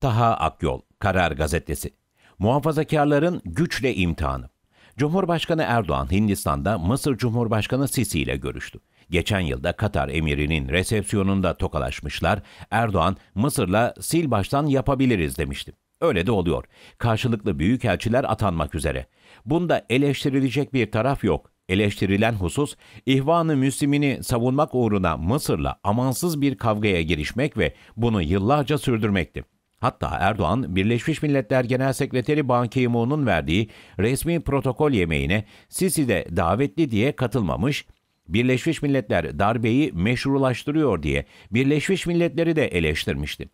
Taha Akyol, Karar Gazetesi. Muhafazakarların güçle imtihanı. Cumhurbaşkanı Erdoğan Hindistan'da Mısır Cumhurbaşkanı Sisi ile görüştü. Geçen yılda Katar emirinin resepsiyonunda tokalaşmışlar. Erdoğan Mısır'la sil baştan yapabiliriz demişti. Öyle de oluyor. Karşılıklı büyükelçiler atanmak üzere. Bunda eleştirilecek bir taraf yok. Eleştirilen husus, İhvan-ı Müslim'ini savunmak uğruna Mısır'la amansız bir kavgaya girişmek ve bunu yıllarca sürdürmekti. Hatta Erdoğan, Birleşmiş Milletler Genel Sekreteri Ban Ki-moon'un verdiği resmi protokol yemeğine Sisi de davetli diye katılmamış, Birleşmiş Milletler darbeyi meşrulaştırıyor diye Birleşmiş Milletleri de eleştirmişti.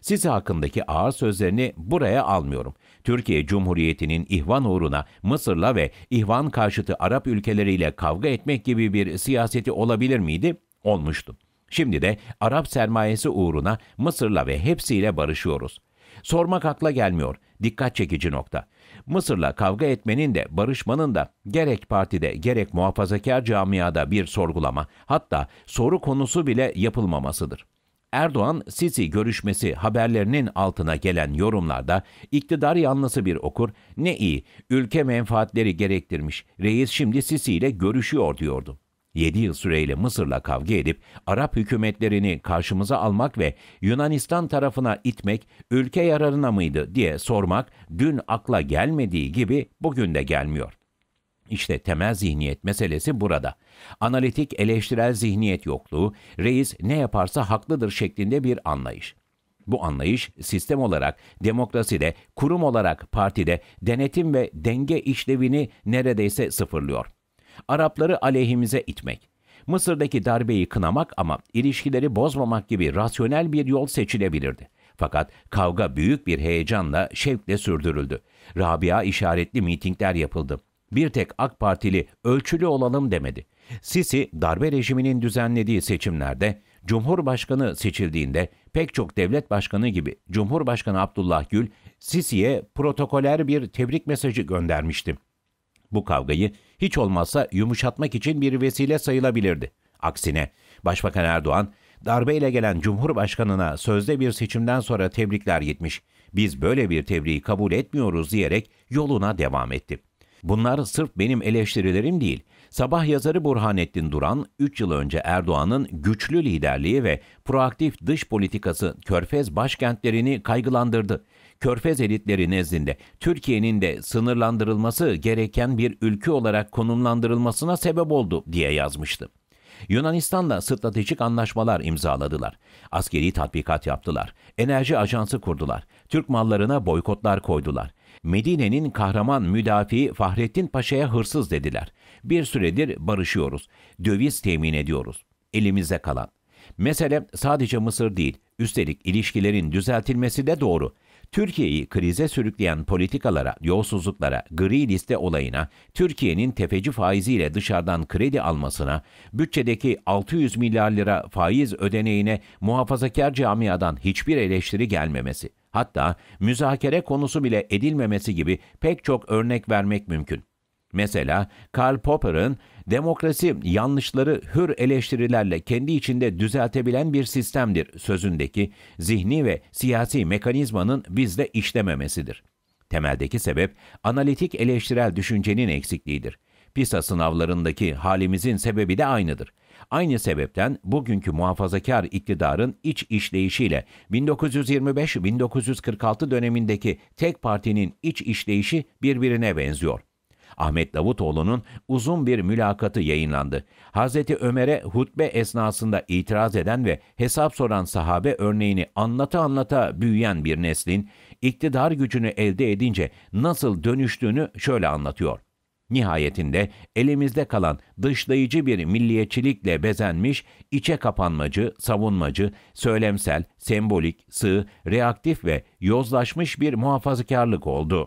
Sisi hakkındaki ağır sözlerini buraya almıyorum. Türkiye Cumhuriyeti'nin ihvan uğruna Mısır'la ve ihvan karşıtı Arap ülkeleriyle kavga etmek gibi bir siyaseti olabilir miydi? Olmuştu. Şimdi de Arap sermayesi uğruna Mısır'la ve hepsiyle barışıyoruz. Sormak akla gelmiyor. Dikkat çekici nokta. Mısır'la kavga etmenin de barışmanın da gerek partide gerek muhafazakar camiada bir sorgulama hatta soru konusu bile yapılmamasıdır. Erdoğan-Sisi görüşmesi haberlerinin altına gelen yorumlarda iktidar yanlısı bir okur ne iyi ülke menfaatleri gerektirmiş reis şimdi Sisi ile görüşüyor diyordu. 7 yıl süreyle Mısır'la kavga edip Arap hükümetlerini karşımıza almak ve Yunanistan tarafına itmek ülke yararına mıydı diye sormak dün akla gelmediği gibi bugün de gelmiyor. İşte temel zihniyet meselesi burada. Analitik eleştirel zihniyet yokluğu, reis ne yaparsa haklıdır şeklinde bir anlayış. Bu anlayış sistem olarak demokraside, kurum olarak partide denetim ve denge işlevini neredeyse sıfırlıyor. Arapları aleyhimize itmek, Mısır'daki darbeyi kınamak ama ilişkileri bozmamak gibi rasyonel bir yol seçilebilirdi. Fakat kavga büyük bir heyecanla, şevkle sürdürüldü. Rabia işaretli mitingler yapıldı. Bir tek AK Partili ölçülü olalım demedi. Sisi darbe rejiminin düzenlediği seçimlerde Cumhurbaşkanı seçildiğinde pek çok devlet başkanı gibi Cumhurbaşkanı Abdullah Gül Sisi'ye protokoler bir tebrik mesajı göndermişti. Bu kavgayı hiç olmazsa yumuşatmak için bir vesile sayılabilirdi. Aksine Başbakan Erdoğan darbeyle gelen Cumhurbaşkanına sözde bir seçimden sonra tebrikler gitmiş. Biz böyle bir tebriği kabul etmiyoruz diyerek yoluna devam etti. Bunlar sırf benim eleştirilerim değil. Sabah yazarı Burhanettin Duran 3 yıl önce Erdoğan'ın güçlü liderliği ve proaktif dış politikası Körfez başkentlerini kaygılandırdı. Körfez elitleri nezdinde Türkiye'nin de sınırlandırılması gereken bir ülke olarak konumlandırılmasına sebep oldu diye yazmıştı. Yunanistan'la stratejik anlaşmalar imzaladılar. Askeri tatbikat yaptılar. Enerji ajansı kurdular. Türk mallarına boykotlar koydular. Medine'nin kahraman müdafi Fahrettin Paşa'ya hırsız dediler. Bir süredir barışıyoruz. Döviz temin ediyoruz. Elimizde kalan. Mesele sadece Mısır değil, üstelik ilişkilerin düzeltilmesi de doğru. Türkiye'yi krize sürükleyen politikalara, yolsuzluklara, gri liste olayına, Türkiye'nin tefeci faiziyle dışarıdan kredi almasına, bütçedeki 600 milyar lira faiz ödeneğine muhafazakar camiadan hiçbir eleştiri gelmemesi, hatta müzakere konusu bile edilmemesi gibi pek çok örnek vermek mümkün. Mesela Karl Popper'ın demokrasi yanlışları hür eleştirilerle kendi içinde düzeltebilen bir sistemdir sözündeki zihni ve siyasi mekanizmanın bizde işlememesidir. Temeldeki sebep analitik eleştirel düşüncenin eksikliğidir. PISA sınavlarındaki halimizin sebebi de aynıdır. Aynı sebepten bugünkü muhafazakar iktidarın iç işleyişiyle 1925-1946 dönemindeki tek partinin iç işleyişi birbirine benziyor. Ahmet Davutoğlu'nun uzun bir mülakatı yayınlandı. Hazreti Ömer'e hutbe esnasında itiraz eden ve hesap soran sahabe örneğini anlata anlata büyüyen bir neslin iktidar gücünü elde edince nasıl dönüştüğünü şöyle anlatıyor. Nihayetinde elimizde kalan dışlayıcı bir milliyetçilikle bezenmiş, içe kapanmacı, savunmacı, söylemsel, sembolik, sığ, reaktif ve yozlaşmış bir muhafazakarlık oldu.